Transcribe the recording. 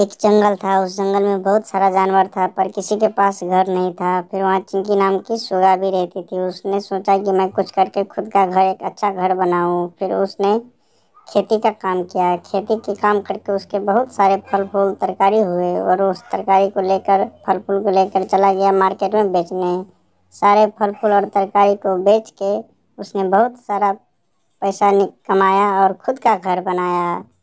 एक जंगल था उस जंगल में बहुत सारा जानवर था पर किसी के पास घर नहीं था फिर वहाँ चिंकी नाम की सुगा भी रहती थी उसने सोचा कि मैं कुछ करके खुद का घर एक अच्छा घर बनाऊँ फिर उसने खेती का काम किया खेती के काम करके उसके बहुत सारे फल फूल तरकारी हुए और उस तरकारी को लेकर फल फूल को लेकर चला गया मार्केट में बेचने सारे फल फूल और तरकारी को बेच के उसने बहुत सारा पैसा कमाया और ख़ुद का घर बनाया